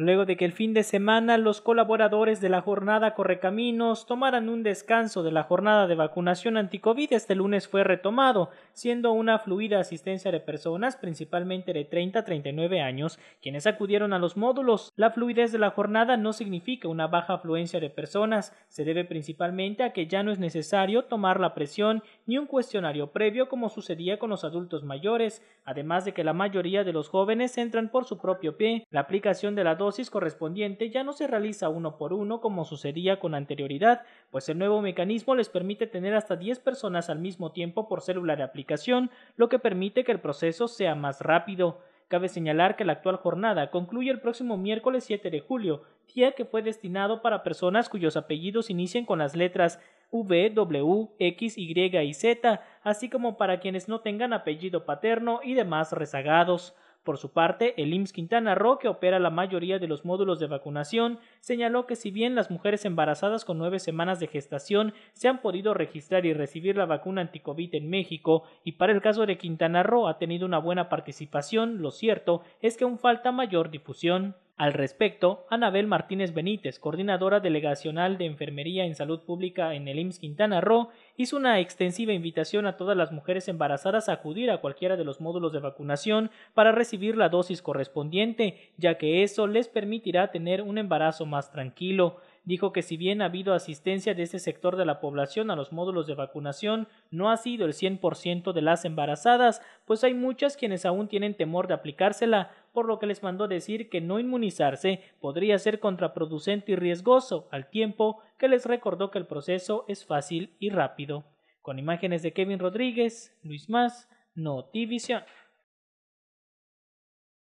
Luego de que el fin de semana los colaboradores de la jornada Correcaminos tomaran un descanso de la jornada de vacunación anticovid, este lunes fue retomado, siendo una fluida asistencia de personas, principalmente de 30 a 39 años, quienes acudieron a los módulos. La fluidez de la jornada no significa una baja afluencia de personas, se debe principalmente a que ya no es necesario tomar la presión ni un cuestionario previo como sucedía con los adultos mayores, además de que la mayoría de los jóvenes entran por su propio pie. La aplicación de la dosis correspondiente ya no se realiza uno por uno como sucedía con anterioridad, pues el nuevo mecanismo les permite tener hasta 10 personas al mismo tiempo por célula de aplicación, lo que permite que el proceso sea más rápido. Cabe señalar que la actual jornada concluye el próximo miércoles 7 de julio, día que fue destinado para personas cuyos apellidos inician con las letras V, W, X, Y y Z, así como para quienes no tengan apellido paterno y demás rezagados. Por su parte, el IMSS Quintana Roo, que opera la mayoría de los módulos de vacunación, señaló que si bien las mujeres embarazadas con nueve semanas de gestación se han podido registrar y recibir la vacuna anticovid en México, y para el caso de Quintana Roo ha tenido una buena participación, lo cierto es que aún falta mayor difusión. Al respecto, Anabel Martínez Benítez, coordinadora delegacional de Enfermería en Salud Pública en el IMS Quintana Roo, hizo una extensiva invitación a todas las mujeres embarazadas a acudir a cualquiera de los módulos de vacunación para recibir la dosis correspondiente, ya que eso les permitirá tener un embarazo más tranquilo. Dijo que si bien ha habido asistencia de este sector de la población a los módulos de vacunación, no ha sido el 100% de las embarazadas, pues hay muchas quienes aún tienen temor de aplicársela, por lo que les mandó decir que no inmunizarse podría ser contraproducente y riesgoso, al tiempo que les recordó que el proceso es fácil y rápido. Con imágenes de Kevin Rodríguez, Luis Más, Notivision.